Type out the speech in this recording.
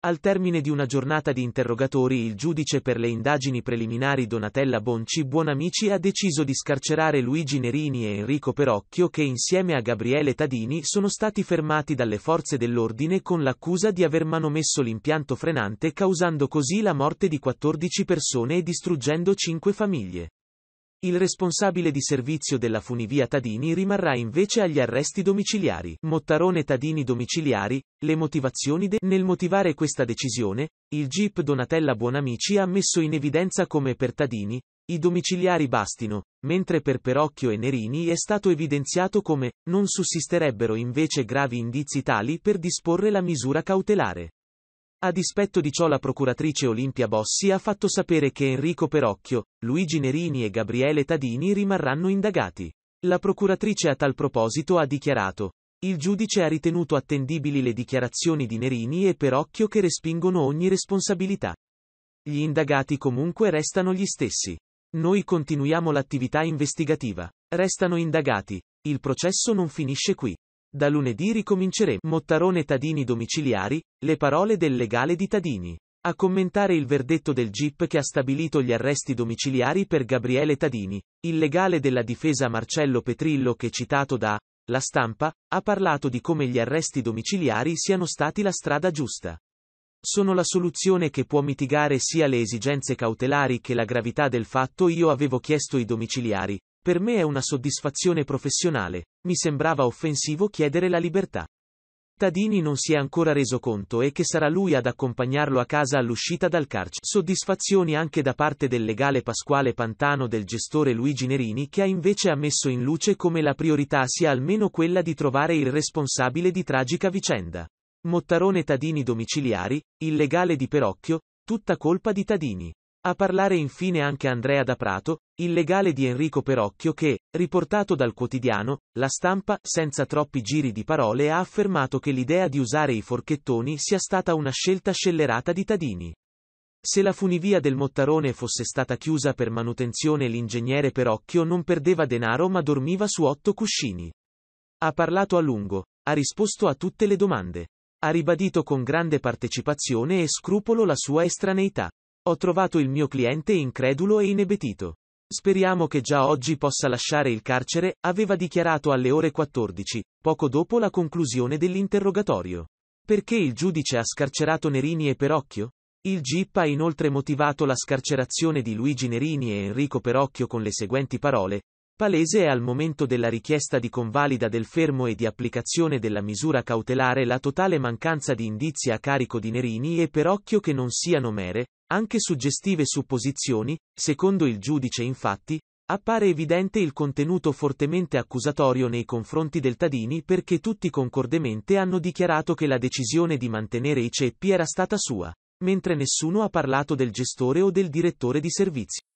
Al termine di una giornata di interrogatori il giudice per le indagini preliminari Donatella Bonci Buonamici ha deciso di scarcerare Luigi Nerini e Enrico Perocchio che insieme a Gabriele Tadini sono stati fermati dalle forze dell'ordine con l'accusa di aver manomesso l'impianto frenante causando così la morte di 14 persone e distruggendo 5 famiglie. Il responsabile di servizio della funivia Tadini rimarrà invece agli arresti domiciliari. Mottarone Tadini domiciliari, le motivazioni de... Nel motivare questa decisione, il GIP Donatella Buonamici ha messo in evidenza come per Tadini, i domiciliari bastino, mentre per Perocchio e Nerini è stato evidenziato come non sussisterebbero invece gravi indizi tali per disporre la misura cautelare. A dispetto di ciò la procuratrice Olimpia Bossi ha fatto sapere che Enrico Perocchio, Luigi Nerini e Gabriele Tadini rimarranno indagati. La procuratrice a tal proposito ha dichiarato. Il giudice ha ritenuto attendibili le dichiarazioni di Nerini e Perocchio che respingono ogni responsabilità. Gli indagati comunque restano gli stessi. Noi continuiamo l'attività investigativa. Restano indagati. Il processo non finisce qui. Da lunedì ricominceremo. Mottarone Tadini domiciliari, le parole del legale di Tadini. A commentare il verdetto del GIP che ha stabilito gli arresti domiciliari per Gabriele Tadini, il legale della difesa Marcello Petrillo che citato da La Stampa, ha parlato di come gli arresti domiciliari siano stati la strada giusta. Sono la soluzione che può mitigare sia le esigenze cautelari che la gravità del fatto io avevo chiesto i domiciliari, per me è una soddisfazione professionale, mi sembrava offensivo chiedere la libertà. Tadini non si è ancora reso conto e che sarà lui ad accompagnarlo a casa all'uscita dal carcere. Soddisfazioni anche da parte del legale Pasquale Pantano del gestore Luigi Nerini che ha invece ammesso in luce come la priorità sia almeno quella di trovare il responsabile di tragica vicenda. Mottarone Tadini domiciliari, il legale di Perocchio, tutta colpa di Tadini. A parlare infine anche Andrea da Prato, il legale di Enrico Perocchio che, riportato dal quotidiano, la stampa, senza troppi giri di parole ha affermato che l'idea di usare i forchettoni sia stata una scelta scellerata di Tadini. Se la funivia del Mottarone fosse stata chiusa per manutenzione l'ingegnere Perocchio non perdeva denaro ma dormiva su otto cuscini. Ha parlato a lungo, ha risposto a tutte le domande. Ha ribadito con grande partecipazione e scrupolo la sua estraneità. Ho trovato il mio cliente incredulo e inebetito. Speriamo che già oggi possa lasciare il carcere, aveva dichiarato alle ore 14, poco dopo la conclusione dell'interrogatorio. Perché il giudice ha scarcerato Nerini e Perocchio? Il GIP ha inoltre motivato la scarcerazione di Luigi Nerini e Enrico Perocchio con le seguenti parole. Palese è al momento della richiesta di convalida del fermo e di applicazione della misura cautelare la totale mancanza di indizi a carico di Nerini e Perocchio che non siano mere, anche suggestive supposizioni, secondo il giudice infatti, appare evidente il contenuto fortemente accusatorio nei confronti del Tadini perché tutti concordemente hanno dichiarato che la decisione di mantenere i ceppi era stata sua, mentre nessuno ha parlato del gestore o del direttore di servizio.